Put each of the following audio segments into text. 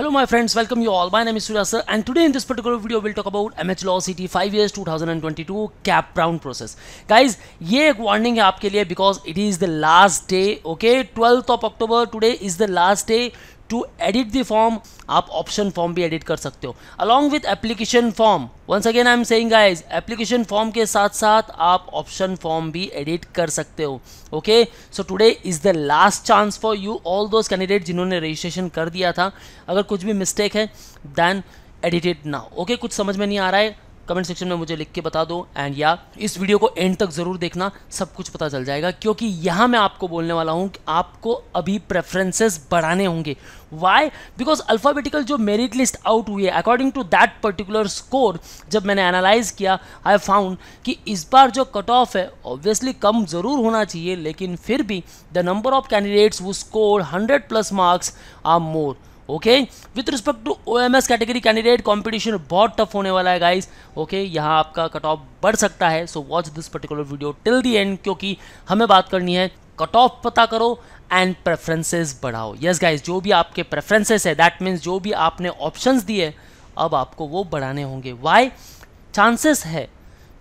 Hello my friends, welcome you all. My name is Surya sir and today in this particular video we'll talk about MH Law City 5 years 2022 cap round process. Guys, ye एक warning है आपके because it is the last day, okay? 12th of October today is the last day to edit the form आप option form भी edit कर सकते हो along with application form once again I am saying guys application form के साथ साथ आप option form भी एडिट कर सकते हो okay so today is the last chance for you all those candidate जिन्होंने रजिस्ट्रेशन कर दिया था अगर कुछ भी मिस्टेक है दैन एडिटेड ना ओके कुछ समझ में नहीं आ रहा है कमेंट सेक्शन में मुझे लिख के बता दो एंड या इस वीडियो को एंड तक ज़रूर देखना सब कुछ पता चल जाएगा क्योंकि यहाँ मैं आपको बोलने वाला हूँ कि आपको अभी प्रेफरेंसेस बढ़ाने होंगे वाई बिकॉज अल्फ़ाबेटिकल जो मेरिट लिस्ट आउट हुई है according to that particular score जब मैंने एनालाइज किया आई फाउंड कि इस बार जो कट ऑफ है ऑब्वियसली कम ज़रूर होना चाहिए लेकिन फिर भी द नंबर ऑफ कैंडिडेट्स वो score hundred plus marks are more okay with respect to O M S category candidate competition बहुत टफ होने वाला है गाइज ओके okay? यहाँ आपका कट ऑफ बढ़ सकता है so watch this particular video till the end क्योंकि हमें बात करनी है कट ऑफ पता करो एंड प्रेफरेंसेज बढ़ाओ यस yes गाइज जो भी आपके प्रेफरेंसेस है दैट मीन्स जो भी आपने ऑप्शन दिए अब आपको वो बढ़ाने होंगे वाई चांसेस है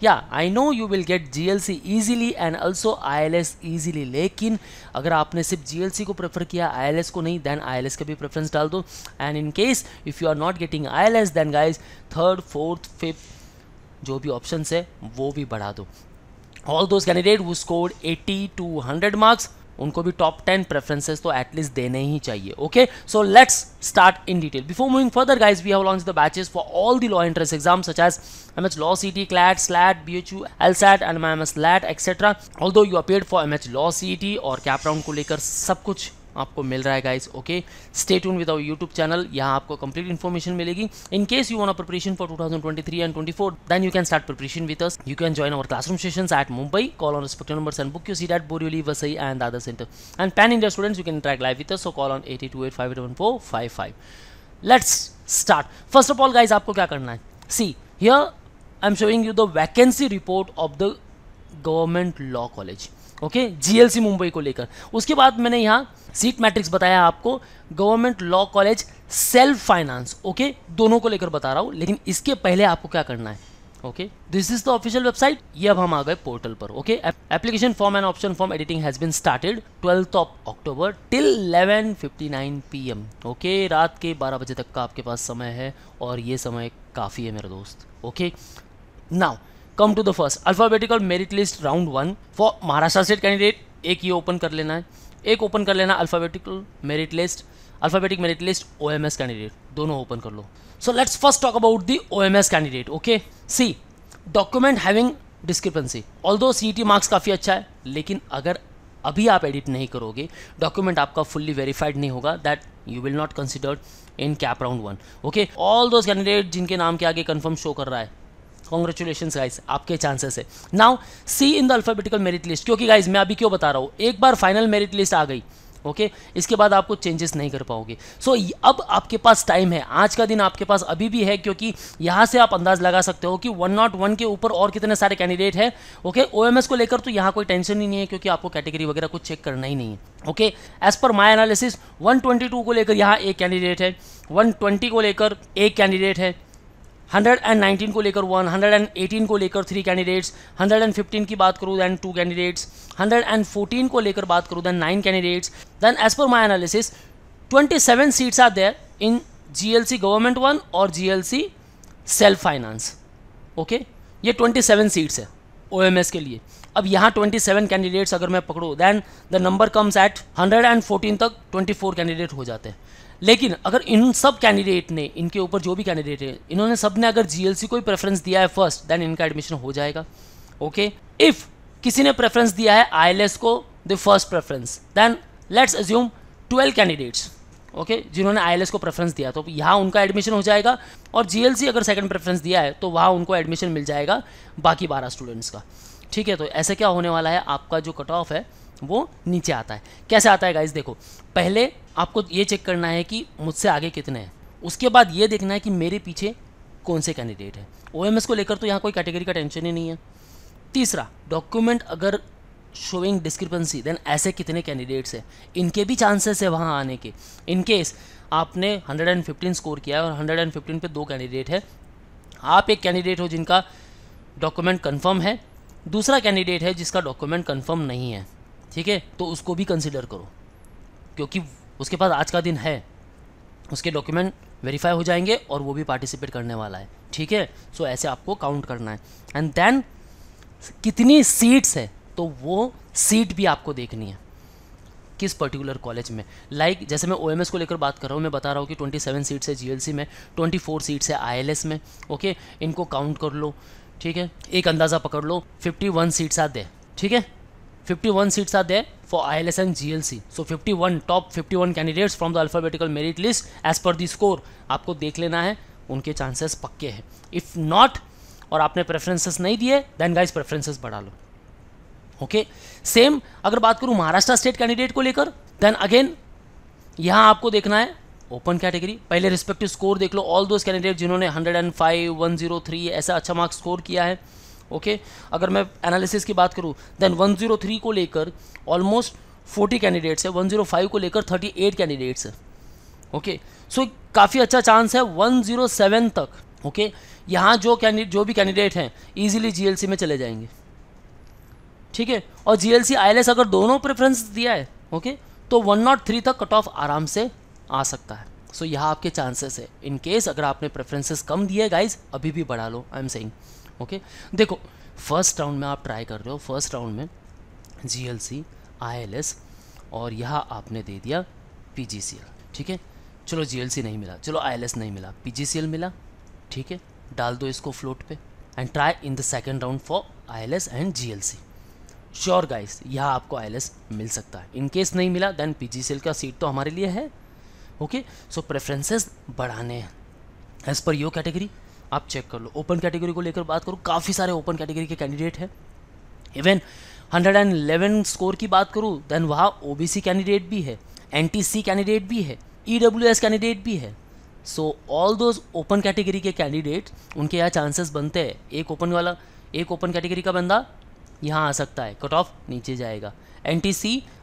या I know you will get G L C easily and also I L S easily लेकिन अगर आपने सिर्फ जी एल सी को प्रेफर किया आई एल एस को नहीं देन आई एल एस का भी प्रेफरेंस डाल दो and in case if you are not getting I L S then guys third fourth fifth जो भी ऑप्शन है वो भी बढ़ा दो all those candidate who scored eighty to hundred marks उनको भी टॉप टेन प्रेफरेंसेज तो एटलीस्ट देने ही चाहिए okay so let's start in detail before moving further guys we have launch the batches for all the law entrance exam such as you Law CT, M SLAT, SLAT etcetera all those you appear for M H law C T और CAP round को लेकर सब कुछ आपको मिल रहा है guys okay stay tune with our YouTube channel यहाँ आपको कंप्लीट इन्फॉर्मेशन मिलेगी in case you want preparation for 2023 and 24 then you can start preparation with us you can join our classroom sessions at Mumbai call on respect number and book see seat at Borivali Vasai and other centre and pan India students you can track live with us so call on five let's start first of all guys आपको क्या करना है see here I am showing you the vacancy report of the government law college okay GLC Mumbai को लेकर उसके बाद मैंने यहाँ सीट मैट्रिक्स बताया आपको government law college self finance okay दोनों को लेकर बता रहा हूँ लेकिन इसके पहले आपको क्या करना है okay this is the official website ये अब हम आ गए पोर्टल पर okay application form and option form editing has been started twelfth of October till 11:59 PM okay रात के 12 बजे तक का आपके पास समय है और ये समय काफ़ी है मेरे दोस्त okay now come to the first alphabetical merit list round one for Maharashtra state candidate एक ये ओपन कर लेना है एक ओपन कर लेना alphabetical merit list alphabetic merit list O M S candidate दोनों ओपन कर लो so let's first talk about the O M S candidate okay see document having discrepancy all those C T marks काफ़ी अच्छा है लेकिन अगर अभी आप एडिट नहीं करोगे डॉक्यूमेंट आपका फुल्ली वेरीफाइड नहीं होगा that you will not considered in CAP round one okay all those candidate जिनके नाम के आगे कंफर्म शो कर रहा है कॉन्ग्रेचुलेशन गाइज आपके चांसेस है now see in the alphabetical merit list क्योंकि गाइज मैं अभी क्यों बता रहा हूँ एक बार फाइनल मेरिट लिस्ट आ गई ओके okay? इसके बाद आपको चेंजेस नहीं कर पाओगे सो so, अब आपके पास टाइम है आज का दिन आपके पास अभी भी है क्योंकि यहाँ से आप अंदाज लगा सकते हो कि 101 के ऊपर और कितने सारे कैंडिडेट हैं ओके ओएमएस को लेकर तो यहाँ कोई टेंशन ही नहीं है क्योंकि आपको कैटेगरी वगैरह कुछ चेक करना ही नहीं है okay as per my analysis one को लेकर यहाँ एक कैंडिडेट है वन को लेकर एक कैंडिडेट है 119 को लेकर वन 118 को लेकर थ्री कैंडिडेट्स 115 की बात करूँ दैन टू कैंडिडेट्स 114 को लेकर बात करूँ then nine candidates then as per my analysis 27 seats are there in GLC government one और जीएलसी सेल्फ फाइनेंस ओके ये 27 सीट्स है ओएमएस के लिए अब यहाँ 27 कैंडिडेट्स अगर मैं पकड़ूँ then the number comes at fourteen तक फोर कैंडिडेट हो जाते हैं लेकिन अगर इन सब कैंडिडेट ने इनके ऊपर जो भी कैंडिडेट है इन्होंने सब ने अगर जीएलसी को ही प्रेफरेंस दिया है फर्स्ट देन इनका एडमिशन हो जाएगा ओके इफ़ किसी ने प्रेफरेंस दिया है आई को the first preference then let's assume twelve candidates okay जिन्होंने आई को प्रेफरेंस दिया तो यहाँ उनका एडमिशन हो जाएगा और जीएलसी अगर सेकंड प्रेफरेंस दिया है तो वहाँ उनको एडमिशन मिल जाएगा बाकी बारह स्टूडेंट्स का ठीक है तो ऐसे क्या होने वाला है आपका जो कट ऑफ है वो नीचे आता है कैसे आता है गाइज देखो पहले आपको ये चेक करना है कि मुझसे आगे कितने हैं उसके बाद ये देखना है कि मेरे पीछे कौन से कैंडिडेट हैं ओ को लेकर तो यहाँ कोई कैटेगरी का टेंशन ही नहीं है तीसरा डॉक्यूमेंट अगर शोइंग डिस्क्रिपेंसी देन ऐसे कितने कैंडिडेट्स हैं इनके भी चांसेस है वहाँ आने के इन केस आपने 115 स्कोर किया है और 115 पे दो कैंडिडेट है आप एक कैंडिडेट हो जिनका डॉक्यूमेंट कंफर्म है दूसरा कैंडिडेट है जिसका डॉक्यूमेंट कन्फर्म नहीं है ठीक है तो उसको भी कंसिडर करो क्योंकि उसके पास आज का दिन है उसके डॉक्यूमेंट वेरीफाई हो जाएंगे और वो भी पार्टिसिपेट करने वाला है ठीक है सो ऐसे आपको काउंट करना है एंड देन कितनी सीट्स है तो वो सीट भी आपको देखनी है किस पर्टिकुलर कॉलेज में लाइक like, जैसे मैं ओ को लेकर बात कर रहा हूँ मैं बता रहा हूँ कि 27 सीट्स है जीएलसी में 24 सीट्स है आईएलएस में ओके इनको काउंट कर लो ठीक है एक अंदाज़ा पकड़ लो 51 सीट्स साथ दे ठीक है 51 S N G L C so fifty one top fifty one candidates from the alphabetical merit list as per the score आपको देख लेना है उनके चांसेस पक्के हैं इफ़ नॉट और आपने प्रेफरेंसेस नहीं दिए देन गाइज प्रेफरेंसेस बढ़ा लो ओके सेम अगर बात करूँ महाराष्ट्र स्टेट कैंडिडेट को लेकर देन अगेन यहाँ आपको देखना है ओपन कैटेगरी पहले रिस्पेक्टिव स्कोर देख लो ऑल दोज कैंडिडेट जिन्होंने 105, 103 ऐसा अच्छा मार्क्स स्कोर किया है ओके okay? अगर मैं एनालिसिस की बात करूँ देन 103 को लेकर ऑलमोस्ट 40 कैंडिडेट्स है 105 को लेकर 38 कैंडिडेट्स अच्छा है ओके सो काफ़ी अच्छा चांस है 107 तक ओके okay? यहाँ जो कैंडिडेट जो भी कैंडिडेट हैं ईजिली सी में चले जाएंगे ठीक है और एल एस अगर दोनों प्रेफरेंस दिया है ओके okay? तो 103 तक कट ऑफ आराम से आ सकता है सो so, यहाँ आपके चांसेस है इन केस अगर आपने प्रेफरेंसेस कम दिए गाइज अभी भी बढ़ा लो आई एम सेइंग ओके देखो फर्स्ट राउंड में आप ट्राई कर रहे हो फर्स्ट राउंड में G L C I L S और यह आपने दे दिया पी जी सी एल ठीक है चलो जी एल सी नहीं मिला चलो आई एल एस नहीं मिला पी जी सी एल मिला ठीक है डाल दो इसको फ्लोट पे and try in the second round for I L S and G L C sure guys यह आपको आई मिल सकता है इन केस नहीं मिला देन पी का सीट तो हमारे लिए है ओके सो प्रेफरेंसेस बढ़ाने हैं एज़ पर यो कैटेगरी आप चेक कर लो ओपन कैटेगरी को लेकर बात करो काफ़ी सारे ओपन कैटेगरी के कैंडिडेट हैं इवन 111 स्कोर की बात करूँ देन वहाँ ओ कैंडिडेट भी है एन कैंडिडेट भी है ई e कैंडिडेट भी है so all those open category के कैंडिडेट उनके यहाँ चांसेस बनते हैं एक ओपन वाला एक ओपन कैटेगरी का बंदा यहाँ आ सकता है कट ऑफ नीचे जाएगा एन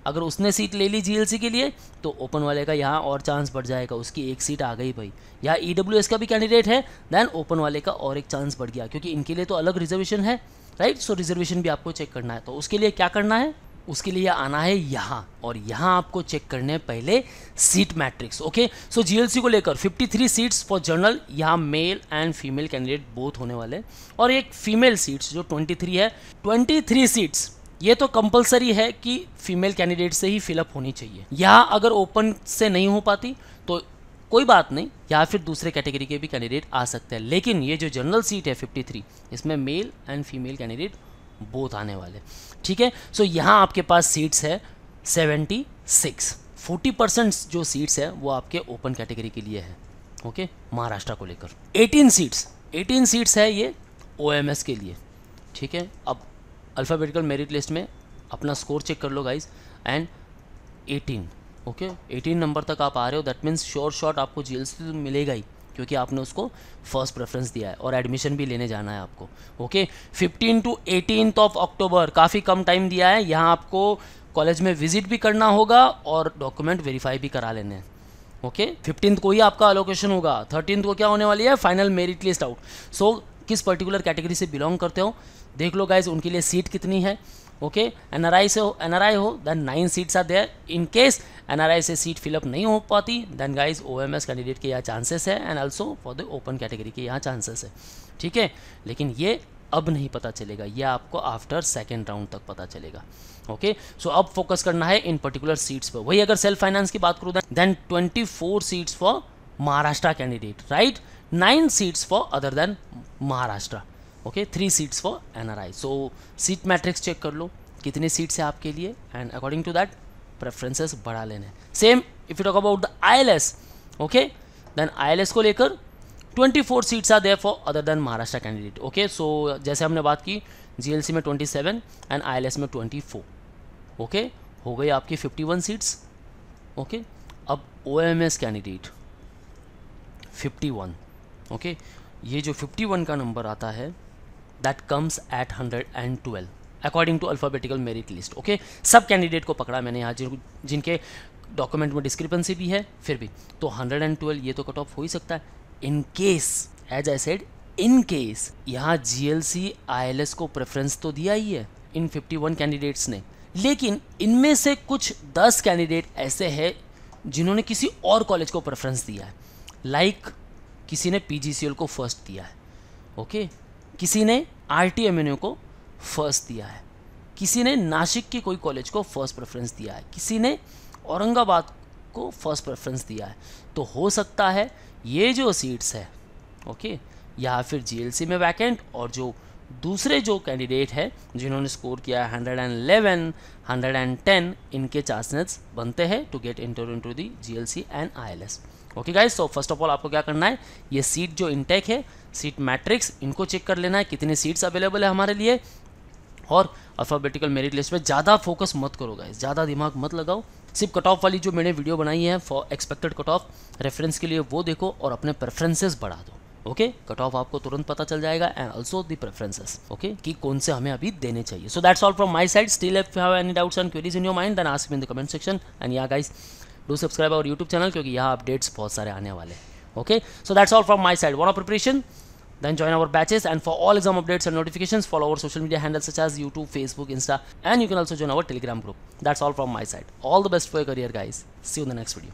अगर उसने सीट ले ली जीएलसी के लिए तो ओपन वाले का यहाँ और चांस बढ़ जाएगा उसकी एक सीट आ गई भाई यहाँ ई e का भी कैंडिडेट है देन ओपन वाले का और एक चांस बढ़ गया क्योंकि इनके लिए तो अलग रिजर्वेशन है राइट सो रिजर्वेशन भी आपको चेक करना है तो उसके लिए क्या करना है उसके लिए आना है यहाँ और यहाँ आपको चेक करने हैं पहले seat matrix okay so GLC को लेकर 53 सीट्स फॉर जनरल यहाँ male and female candidate both होने वाले और एक फीमेल सीट्स जो 23 है 23 सीट्स ये तो कंपलसरी है कि फीमेल कैंडिडेट से ही फिलअप होनी चाहिए यहाँ अगर ओपन से नहीं हो पाती तो कोई बात नहीं या फिर दूसरे कैटेगरी के भी कैंडिडेट आ सकते हैं लेकिन ये जो जनरल सीट है 53 इसमें male and female candidate both आने वाले ठीक है सो यहाँ आपके पास सीट्स है 76 फोर्टी परसेंट जो सीट्स है वो आपके ओपन कैटेगरी के लिए है ओके महाराष्ट्र को लेकर 18 सीट्स 18 सीट्स है ये ओ के लिए ठीक है अब अल्फ़ाबेटिकल मेरिट लिस्ट में अपना स्कोर चेक कर लो guys and eighteen okay eighteen number तक आप आ रहे हो दैट मीन्स श्योर शॉट आपको जी तो मिलेगा ही क्योंकि आपने उसको फर्स्ट प्रेफरेंस दिया है और एडमिशन भी लेने जाना है आपको okay fifteen to eighteen of October काफ़ी कम टाइम दिया है यहाँ आपको कॉलेज में विजिट भी करना होगा और डॉक्यूमेंट वेरीफाई भी करा लेने हैं ओके फिफ्टींथ को ही आपका अलोकेशन होगा थर्टीन को क्या होने वाली है final merit list out so किस पर्टिकुलर कैटेगरी से बिलोंग करते हो देख लो गाइज उनके लिए सीट कितनी है ओके आई से हो आई हो then nine seats are there in case I say seat fill up नहीं हो पाती देन गाइज एस कैंडिडेट के यहाँ चांसेस है and also for the open category के यहाँ चांसेस है ठीक है लेकिन ये अब नहीं पता चलेगा ये आपको आफ्टर सेकेंड राउंड तक पता चलेगा ओके okay? सो so, अब फोकस करना है इन पर्टिकुलर सीट्स पर वही अगर सेल्फ फाइनेंस की बात करूँ then twenty four seats for Maharashtra candidate right nine seats for other than Maharashtra okay three seats for NRI so seat matrix check कर लो कितने सीट्स है आपके लिए and according to that preferences बढ़ा लेने same if you talk about the ILS okay then ILS को लेकर 24 seats are there for other than Maharashtra candidate okay so जैसे हमने बात की जीएलसी में 27 एंड एस में 24 ओके हो गई आपकी 51 सीट्स ओके ओ अब ओएमएस कैंडिडेट 51 ओके okay? ये जो 51 का नंबर आता है that comes at 112 according to alphabetical merit list okay सब कैंडिडेट को पकड़ा मैंने यहाँ जिन जिनके डॉक्यूमेंट में डिस्क्रिपेंसी भी है फिर भी तो हंड्रेड एंड ट्वेल्व ये तो कट ऑफ हो ही सकता है in case as I said in case यहाँ G L C I L S को प्रेफरेंस तो दिया ही है इन फिफ्टी वन कैंडिडेट्स ने लेकिन इनमें से कुछ दस कैंडिडेट ऐसे हैं जिन्होंने किसी और कॉलेज को प्रेफरेंस दिया है लाइक like, किसी ने पी जी सी एल को फर्स्ट दिया है ओके okay? किसी ने आर टी एम को फर्स्ट दिया है किसी ने नासिक के कोई कॉलेज को फर्स्ट प्रेफरेंस दिया है किसी ने औरंगाबाद को फर्स्ट प्रेफरेंस दिया है तो हो सकता है ये जो सीट्स है ओके या फिर जीएलसी में वैकेंट और जो दूसरे जो कैंडिडेट है जिन्होंने स्कोर किया है hundred hundred and and ten इनके चांसेस बनते हैं to get inter into the G and I okay guys so first of all आपको क्या करना है ये सीट जो इंटेक है सीट मैट्रिक्स इनको चेक कर लेना है कितनी सीट्स अवेलेबल है हमारे लिए और अल्फ़ाबेटिकल मेरिट लिस्ट में ज़्यादा फोकस मत करो गाइज ज़्यादा दिमाग मत लगाओ सिर्फ कट ऑफ वाली जो मैंने वीडियो बनाई है for expected cut off reference के लिए वो देखो और अपने प्रेफरेंसेस बढ़ा दो ओके कट ऑफ आपको तुरंत पता चल जाएगा and also the preferences okay कि कौन से हमें अभी देने चाहिए so that's all from my side still have any doubts and queries in your mind then ask in the comment section and yeah guys do subscribe our YouTube channel क्योंकि यहाँ updates बहुत सारे आने वाले okay so that's all from my side one of preparation then join our batches and for all exam updates and notification follow our social media handle such as YouTube Facebook Insta and you can also join our Telegram group that's all from my side all the best for career guys see in the next video